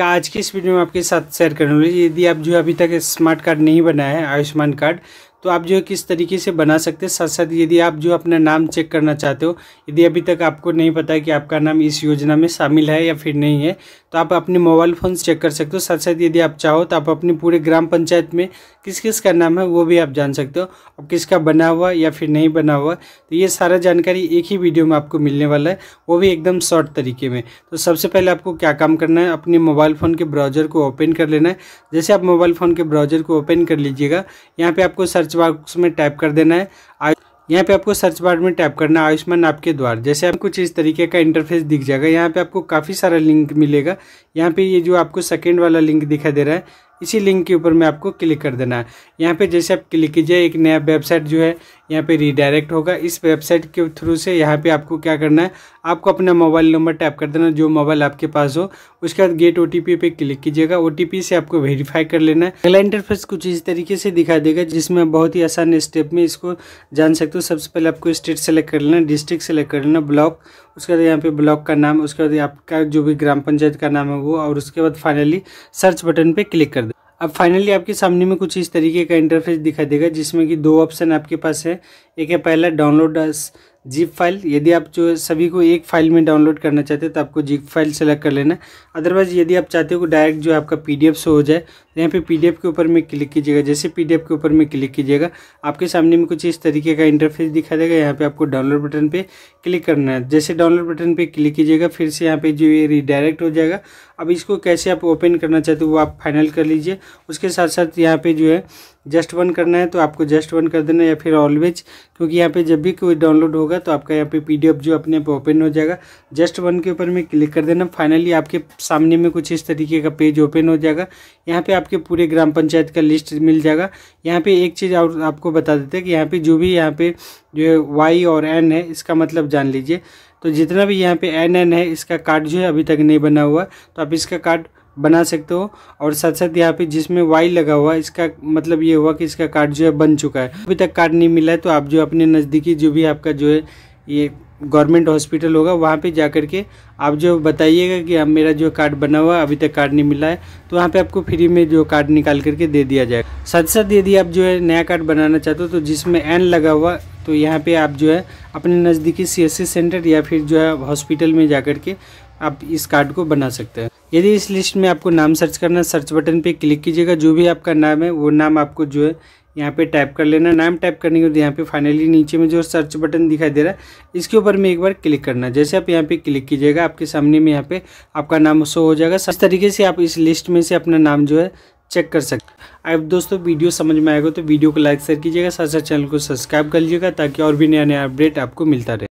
आज की इस वीडियो में आपके साथ शेयर करूँगी यदि आप जो अभी तक स्मार्ट कार्ड नहीं बनाया है आयुष्मान कार्ड तो आप जो है किस तरीके से बना सकते हैं साथ साथ यदि आप जो अपना नाम चेक करना चाहते हो यदि अभी तक आपको नहीं पता कि आपका नाम इस योजना में शामिल है या फिर नहीं है तो आप अपने मोबाइल फ़ोन चेक कर सकते हो साथ साथ यदि आप चाहो तो आप अपने पूरे ग्राम पंचायत में किस किस का नाम है वो भी आप जान सकते हो और किसका बना हुआ या फिर नहीं बना हुआ तो ये सारा जानकारी एक ही वीडियो में आपको मिलने वाला है वो भी एकदम शॉर्ट तरीके में तो सबसे पहले आपको क्या काम करना है अपने मोबाइल फ़ोन के ब्राउज़र को ओपन कर लेना है जैसे आप मोबाइल फ़ोन के ब्राउज़र को ओपन कर लीजिएगा यहाँ पर आपको सर्च सर्च बॉक्स में टाइप कर देना है यहाँ पे आपको सर्च बार में टाइप करना है आयुष्मान आपके द्वार जैसे आप कुछ इस तरीके का इंटरफेस दिख जाएगा यहाँ पे आपको काफ़ी सारा लिंक मिलेगा यहाँ पे ये जो आपको सेकंड वाला लिंक दिखाई दे रहा है इसी लिंक के ऊपर में आपको क्लिक कर देना है यहाँ पे जैसे आप क्लिक कीजिए एक नया वेबसाइट जो है यहाँ पे रिडायरेक्ट होगा इस वेबसाइट के थ्रू से यहाँ पे आपको क्या करना है आपको अपना मोबाइल नंबर टैप कर देना जो मोबाइल आपके पास हो उसके बाद गेट ओ पे क्लिक कीजिएगा ओ से आपको वेरीफाई कर लेना है अगला इंटरफेस कुछ इस तरीके से दिखा देगा जिसमें बहुत ही आसान स्टेप में इसको जान सकते हो सबसे पहले आपको स्टेट सेलेक्ट कर लेना डिस्ट्रिक्ट सेलेक्ट कर लेना ब्लॉक उसके बाद यहाँ पे ब्लॉक का नाम उसके बाद आपका जो भी ग्राम पंचायत का नाम है वो और उसके बाद फाइनली सर्च बटन पर क्लिक कर दे अब फाइनली आपके सामने में कुछ इस तरीके का इंटरफेस दिखाई देगा जिसमें कि दो ऑप्शन आपके पास है एक है पहला डाउनलोड जीप फाइल यदि आप जो सभी को एक फाइल में डाउनलोड करना चाहते हैं तो आपको जीप फाइल सेलेक्ट कर लेना अदरवाइज़ यदि आप चाहते हो कि डायरेक्ट जो आपका पीडीएफ शो हो जाए तो यहाँ पे पीडीएफ के ऊपर में क्लिक कीजिएगा जैसे पीडीएफ के ऊपर में क्लिक कीजिएगा आपके सामने में कुछ इस तरीके का इंटरफेस दिखा देगा यहाँ पर आपको डाउनलोड बटन पर क्लिक करना है जैसे डाउनलोड बटन पर क्लिक कीजिएगा फिर से यहाँ पर जो ये रिडायरेक्ट हो जाएगा अब इसको कैसे आप ओपन करना चाहते हो वो आप फाइनल कर लीजिए उसके साथ साथ यहाँ पर जो है जस्ट वन करना है तो आपको जस्ट वन कर देना या फिर ऑलवेज क्योंकि यहाँ पे जब भी कोई डाउनलोड होगा तो आपका यहाँ पे पीडीएफ जो अपने आप ओपन हो जाएगा जस्ट वन के ऊपर में क्लिक कर देना फाइनली आपके सामने में कुछ इस तरीके का पेज ओपन हो जाएगा यहाँ पे आपके पूरे ग्राम पंचायत का लिस्ट मिल जाएगा यहाँ पर एक चीज़ और आपको बता देते हैं कि यहाँ पर जो भी यहाँ पे जो है वाई और एन है इसका मतलब जान लीजिए तो जितना भी यहाँ पे एन एन है इसका कार्ड जो है अभी तक नहीं बना हुआ तो आप इसका कार्ड बना सकते हो और साथ साथ यहाँ पे जिसमें वाई लगा हुआ है इसका मतलब ये हुआ कि इसका कार्ड जो है बन चुका है अभी तक कार्ड नहीं मिला है तो आप जो अपने नज़दीकी जो भी आपका जो है ये गवर्नमेंट हॉस्पिटल होगा वहाँ पे जा कर के आप जो बताइएगा कि अब हाँ, मेरा जो कार्ड बना हुआ अभी तक कार्ड नहीं मिला है तो वहाँ पे आपको फ्री में जो कार्ड निकाल करके दे दिया जाएगा साथ साथ यदि आप जो है नया कार्ड बनाना चाहते हो तो जिसमें एन लगा हुआ तो यहाँ पे आप जो है अपने नज़दीकी सी सेंटर या फिर जो है हॉस्पिटल में जा के आप इस कार्ड को बना सकते हैं यदि इस लिस्ट में आपको नाम सर्च करना सर्च बटन पे क्लिक कीजिएगा जो भी आपका नाम है वो नाम आपको जो है यहाँ पे टाइप कर लेना नाम टाइप करने के बाद यहाँ पे फाइनली नीचे में जो सर्च बटन दिखाई दे रहा है इसके ऊपर में एक बार क्लिक करना जैसे आप यहाँ पे क्लिक कीजिएगा आपके सामने में यहाँ पे आपका नाम शो हो जाएगा इस तरीके से आप इस लिस्ट में से अपना नाम जो है चेक कर सकते अब दोस्तों वीडियो समझ में आएगा तो वीडियो को लाइक शेयर कीजिएगा साथ साथ चैनल को सब्सक्राइब कर लीजिएगा ताकि और भी नया नया अपडेट आपको मिलता रहे